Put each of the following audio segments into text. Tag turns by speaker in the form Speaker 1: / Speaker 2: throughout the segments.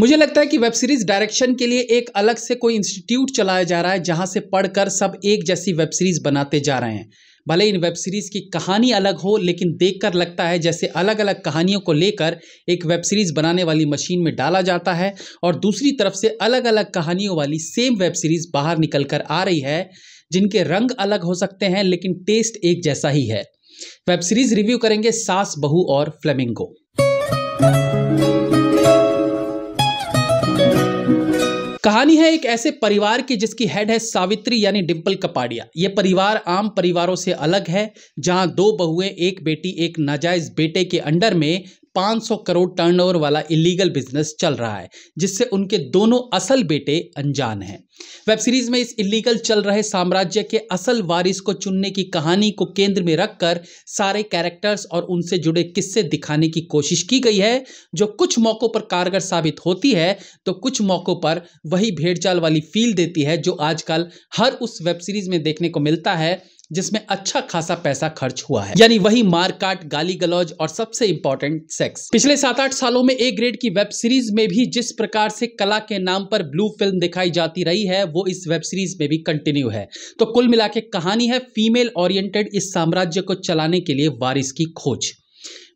Speaker 1: मुझे लगता है कि वेब सीरीज डायरेक्शन के लिए एक अलग से कोई इंस्टीट्यूट चलाया जा रहा है जहां से पढ़कर सब एक जैसी वेब सीरीज बनाते जा रहे हैं भले इन वेब सीरीज़ की कहानी अलग हो लेकिन देखकर लगता है जैसे अलग अलग कहानियों को लेकर एक वेब सीरीज़ बनाने वाली मशीन में डाला जाता है और दूसरी तरफ से अलग अलग कहानियों वाली सेम वेब सीरीज़ बाहर निकल कर आ रही है जिनके रंग अलग हो सकते हैं लेकिन टेस्ट एक जैसा ही है वेब सीरीज़ रिव्यू करेंगे सास बहू और फ्लेमिंगो कहानी है एक ऐसे परिवार की जिसकी हेड है सावित्री यानी डिम्पल कपाड़िया ये परिवार आम परिवारों से अलग है जहां दो बहुएं एक बेटी एक नाजायज बेटे के अंडर में 500 करोड़ टर्नओवर वाला इलीगल बिजनेस चल रहा है जिससे उनके दोनों असल बेटे अनजान हैं वेब सीरीज में इस इलीगल चल रहे साम्राज्य के असल वारिस को चुनने की कहानी को केंद्र में रखकर सारे कैरेक्टर्स और उनसे जुड़े किस्से दिखाने की कोशिश की गई है जो कुछ मौक़ों पर कारगर साबित होती है तो कुछ मौक़ों पर वही भेड़चाल वाली फील देती है जो आजकल हर उस वेब सीरीज में देखने को मिलता है जिसमें अच्छा खासा पैसा खर्च हुआ है यानी वही मारकाट गाली गलौज और सबसे इंपॉर्टेंट सेक्स पिछले सात आठ सालों में ए ग्रेड की वेब सीरीज में भी जिस प्रकार से कला के नाम पर ब्लू फिल्म दिखाई जाती रही है वो इस वेब सीरीज में भी कंटिन्यू है तो कुल मिला के कहानी है फीमेल ओरिएंटेड इस साम्राज्य को चलाने के लिए वारिस की खोज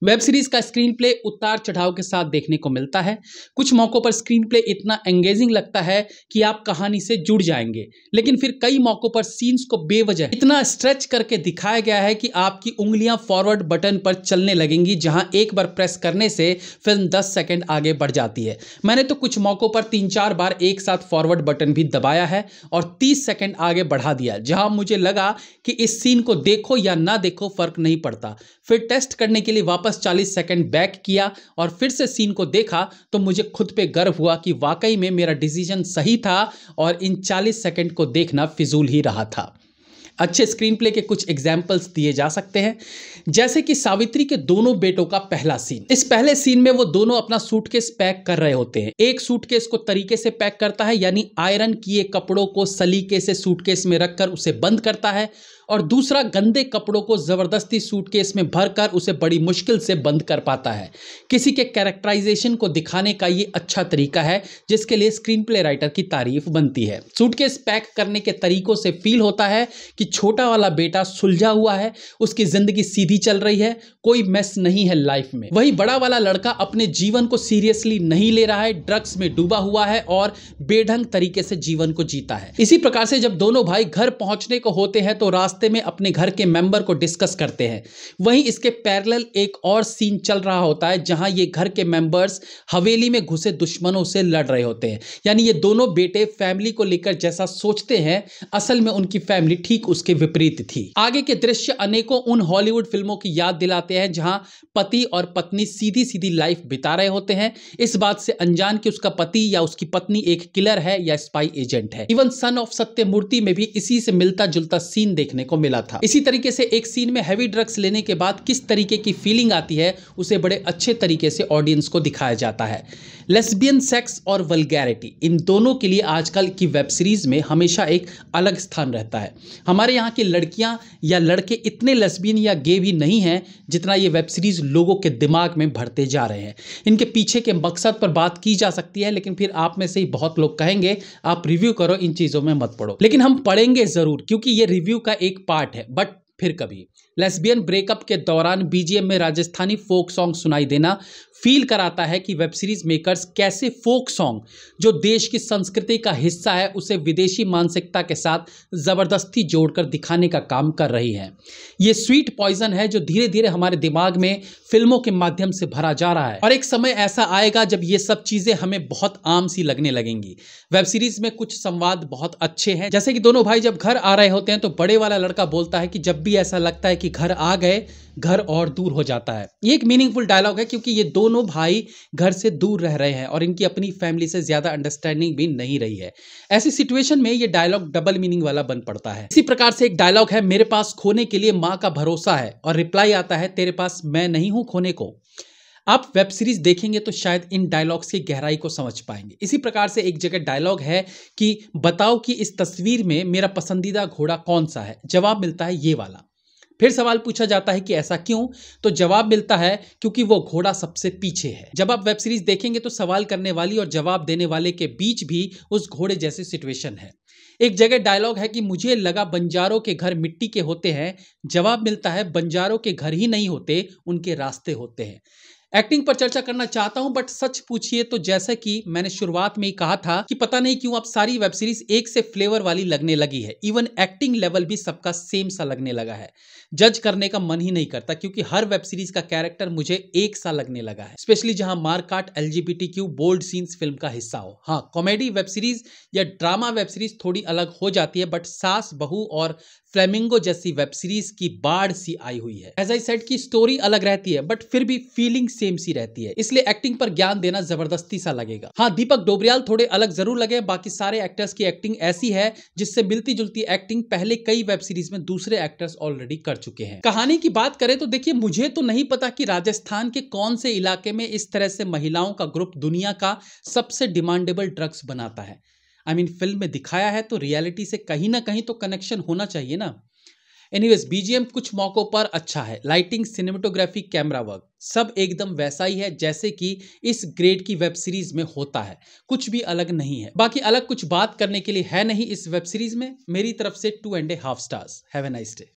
Speaker 1: वेब सीरीज का स्क्रीन प्ले उतार चढ़ाव के साथ देखने को मिलता है कुछ मौक़ों पर स्क्रीन प्ले इतना एंगेजिंग लगता है कि आप कहानी से जुड़ जाएंगे लेकिन फिर कई मौक़ों पर सीन्स को बेवजह इतना स्ट्रेच करके दिखाया गया है कि आपकी उंगलियां फॉरवर्ड बटन पर चलने लगेंगी जहां एक बार प्रेस करने से फिल्म दस सेकेंड आगे बढ़ जाती है मैंने तो कुछ मौक़ों पर तीन चार बार एक साथ फॉरवर्ड बटन भी दबाया है और तीस सेकेंड आगे बढ़ा दिया जहां मुझे लगा कि इस सीन को देखो या ना देखो फर्क नहीं पड़ता फिर टेस्ट करने के लिए वापस वापस 40 सेकंड बैक किया और फिर से सीन को देखा तो मुझे खुद पे गर्व हुआ कि वाकई में मेरा डिसीजन सही था और इन 40 सेकंड को देखना फिजूल ही रहा था अच्छे स्क्रीन प्ले के कुछ एग्जाम्पल्स दिए जा सकते हैं जैसे कि सावित्री के दोनों बेटों का पहला सीन इस पहले सीन में वो दोनों अपना सूटकेस पैक कर रहे होते हैं एक सूटकेस को तरीके से पैक करता है यानी आयरन किए कपड़ों को सलीके से सूटकेस में रखकर उसे बंद करता है और दूसरा गंदे कपड़ों को ज़बरदस्ती सूटकेस में भरकर उसे बड़ी मुश्किल से बंद कर पाता है किसी के कैरेक्टराइजेशन को दिखाने का ये अच्छा तरीका है जिसके लिए स्क्रीन प्ले राइटर की तारीफ बनती है सूटकेस पैक करने के तरीकों से फील होता है कि छोटा वाला बेटा सुलझा हुआ है उसकी ज़िंदगी सीधी चल रही है कोई मैस नहीं है लाइफ में वही बड़ा वाला लड़का अपने जीवन को सीरियसली नहीं ले रहा है ड्रग्स में डूबा हुआ है और बेढंग तरीके से जीवन को जीता है इसी प्रकार से जब दोनों भाई घर पहुंचने को होते हैं तो रास्ते रास्ते में अपने घर के मेंबर को डिस्कस करते हैं वहीं इसके पैरेलल एक और सीन चल रहा होता है जहां ये घर के मेंबर्स हवेली में घुसे दुश्मनों से लड़ रहे होते हैं यानी ये दोनों बेटे फैमिली को लेकर जैसा सोचते हैं असल में उनकी फैमिली ठीक उसके विपरीत थी आगे के दृश्य अनेकों उन हॉलीवुड फिल्मों की याद दिलाते हैं जहां पति और पत्नी सीधी सीधी लाइफ बिता रहे होते हैं इस बात से अनजान कि उसका पति या उसकी पत्नी एक किलर है या स्पाई एजेंट है इवन सन ऑफ सत्यमूर्ति में भी इसी से मिलता जुलता सीन देखने देखने को मिला था इसी तरीके से एक सीन में हैवी ड्रग्स लेने के बाद किस तरीके की फीलिंग आती है उसे बड़े अच्छे तरीके से ऑडियंस को दिखाया जाता है लेस्बियन सेक्स और वलगैरिटी इन दोनों के लिए आजकल की वेब सीरीज़ में हमेशा एक अलग स्थान रहता है हमारे यहाँ की लड़कियाँ या लड़के इतने लेस्बियन या गे भी नहीं हैं जितना ये वेब सीरीज़ लोगों के दिमाग में भरते जा रहे हैं इनके पीछे के मकसद पर बात की जा सकती है लेकिन फिर आप में से ही बहुत लोग कहेंगे आप रिव्यू करो इन चीज़ों में मत पढ़ो लेकिन हम पढ़ेंगे ज़रूर क्योंकि ये रिव्यू का एक एक पार्ट है बट फिर कभी लेस्बियन ब्रेकअप के दौरान बीजीएम में राजस्थानी फोक सॉन्ग सुनाई देना फील कराता है कि वेब सीरीज मेकर्स कैसे फोक सॉन्ग जो देश की संस्कृति का हिस्सा है उसे विदेशी मानसिकता के साथ ज़बरदस्ती जोड़कर दिखाने का काम कर रही है ये स्वीट पॉइजन है जो धीरे धीरे हमारे दिमाग में फिल्मों के माध्यम से भरा जा रहा है और एक समय ऐसा आएगा जब ये सब चीज़ें हमें बहुत आम सी लगने लगेंगी वेब सीरीज में कुछ संवाद बहुत अच्छे हैं जैसे कि दोनों भाई जब घर आ रहे होते हैं तो बड़े वाला लड़का बोलता है कि जब भी भी ऐसा लगता है कि घर आ गए घर और दूर हो जाता है ये एक मीनिंगफुल डायलॉग है क्योंकि ये दोनों भाई घर से दूर रह रहे हैं और इनकी अपनी फैमिली से ज़्यादा अंडरस्टैंडिंग भी नहीं रही है ऐसी सिचुएशन में ये डायलॉग डबल मीनिंग वाला बन पड़ता है इसी प्रकार से एक डायलॉग है मेरे पास खोने के लिए माँ का भरोसा है और रिप्लाई आता है तेरे पास मैं नहीं हूं खोने को आप वेब सीरीज देखेंगे तो शायद इन डायलॉग्स की गहराई को समझ पाएंगे इसी प्रकार से एक जगह डायलॉग है कि बताओ कि इस तस्वीर में मेरा पसंदीदा घोड़ा कौन सा है जवाब मिलता है ये वाला फिर सवाल पूछा जाता है कि ऐसा क्यों तो जवाब मिलता है क्योंकि वो घोड़ा सबसे पीछे है जब आप वेब सीरीज देखेंगे तो सवाल करने वाली और जवाब देने वाले के बीच भी उस घोड़े जैसी सिचुएशन है एक जगह डायलॉग है कि मुझे लगा बंजारों के घर मिट्टी के होते हैं जवाब मिलता है बंजारों के घर ही नहीं होते उनके रास्ते होते हैं एक्टिंग पर चर्चा करना चाहता हूं बट सच पूछिए तो जैसा कि मैंने शुरुआत में ही कहा था कि पता नहीं क्यों अब सारी वेब सीरीज एक से फ्लेवर वाली लगने लगी है इवन एक्टिंग लेवल भी सबका सेम सा लगने लगा है जज करने का मन ही नहीं करता क्योंकि हर वेब सीरीज का कैरेक्टर मुझे एक सा लगने लगा है स्पेशली जहां मारकाट एल बोल्ड सीन्स फिल्म का हिस्सा हो हाँ कॉमेडी वेब सीरीज या ड्रामा वेब सीरीज थोड़ी अलग हो जाती है बट सास बहू और फ्लेमिंगो जैसी वेब सीरीज की बाढ़ सी आई हुई है एज आई सेट की स्टोरी अलग रहती है बट फिर भी फीलिंग सेम सी रहती है इसलिए एक्टिंग पर ज्ञान देना जबरदस्ती सा लगेगा हाँ दीपक डोबरियाल थोड़े अलग जरूर लगे बाकी सारे एक्टर्स की एक्टिंग ऐसी है जिससे मिलती जुलती एक्टिंग पहले कई वेब सीरीज में दूसरे एक्टर्स ऑलरेडी कर चुके हैं कहानी की बात करें तो देखिए मुझे तो नहीं पता कि राजस्थान के कौन से इलाके में इस तरह से महिलाओं का ग्रुप दुनिया का सबसे डिमांडेबल ड्रग्स बनाता है I I mean mean, film में दिखाया है तो रियलिटी से कहीं ना कहीं तो कनेक्शन होना चाहिए ना एनीवेज बीजीएम कुछ मौकों पर अच्छा है लाइटिंग सिनेमेटोग्राफी कैमरा वर्क सब एकदम वैसा ही है जैसे कि इस ग्रेड की वेब सीरीज में होता है कुछ भी अलग नहीं है बाकी अलग कुछ बात करने के लिए है नहीं इस वेब सीरीज में मेरी तरफ से two and a half stars have a nice day